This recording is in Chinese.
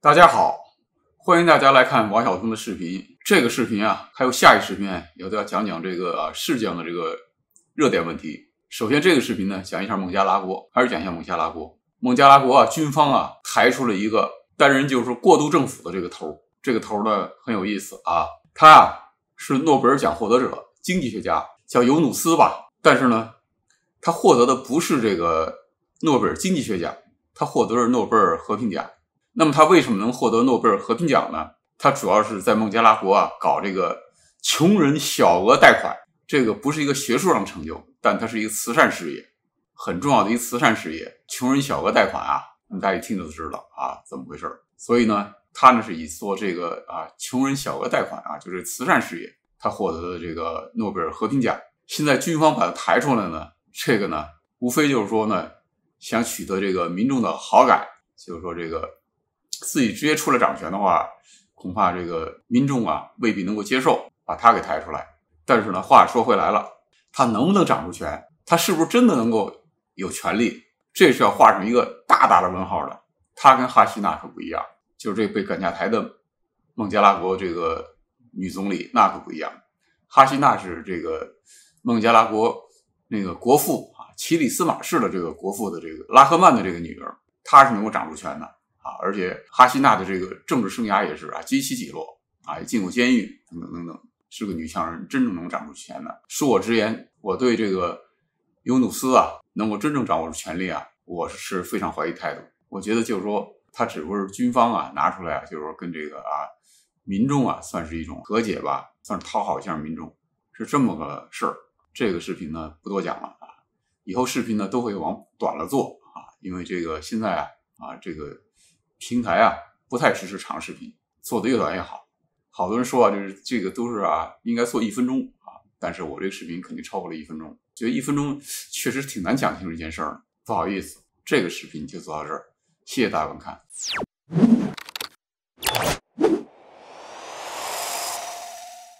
大家好，欢迎大家来看王小松的视频。这个视频啊，还有下一视频，也都要讲讲这个啊世界的这个热点问题。首先，这个视频呢，讲一下孟加拉国，还是讲一下孟加拉国。孟加拉国啊，军方啊，抬出了一个担任就是过渡政府的这个头这个头呢，很有意思啊，他啊是诺贝尔奖获得者，经济学家，叫尤努斯吧。但是呢，他获得的不是这个诺贝尔经济学奖，他获得是诺贝尔和平奖。那么他为什么能获得诺贝尔和平奖呢？他主要是在孟加拉国啊搞这个穷人小额贷款，这个不是一个学术上的成就，但它是一个慈善事业，很重要的一慈善事业。穷人小额贷款啊，大家一听就知道啊怎么回事。所以呢，他呢是以做这个啊穷人小额贷款啊，就是慈善事业，他获得的这个诺贝尔和平奖。现在军方把他抬出来呢，这个呢无非就是说呢想取得这个民众的好感，就是说这个。自己直接出来掌权的话，恐怕这个民众啊未必能够接受把他给抬出来。但是呢，话说回来了，他能不能掌住权？他是不是真的能够有权利，这是要画上一个大大的问号的。他跟哈希娜可不一样，就是这被赶下台的孟加拉国这个女总理那可不一样。哈希娜是这个孟加拉国那个国父啊奇里斯马氏的这个国父的这个拉赫曼的这个女儿，她是能够掌住权的。啊，而且哈希娜的这个政治生涯也是啊，极起落落啊，也进过监狱等等等等，是个女强人，真正能掌握住权的。恕我直言，我对这个尤努斯啊，能够真正掌握住权力啊，我是非常怀疑态度。我觉得就是说，他只不过是军方啊拿出来啊，就是说跟这个啊民众啊算是一种和解吧，算是讨好一下民众，是这么个事儿。这个视频呢不多讲了啊，以后视频呢都会往短了做啊，因为这个现在啊啊这个。平台啊，不太支持长视频，做的越短越好。好多人说啊，就是这个都是啊，应该做一分钟啊。但是我这个视频肯定超过了一分钟，觉得一分钟确实挺难讲清楚一件事儿不好意思，这个视频就做到这儿，谢谢大家观看。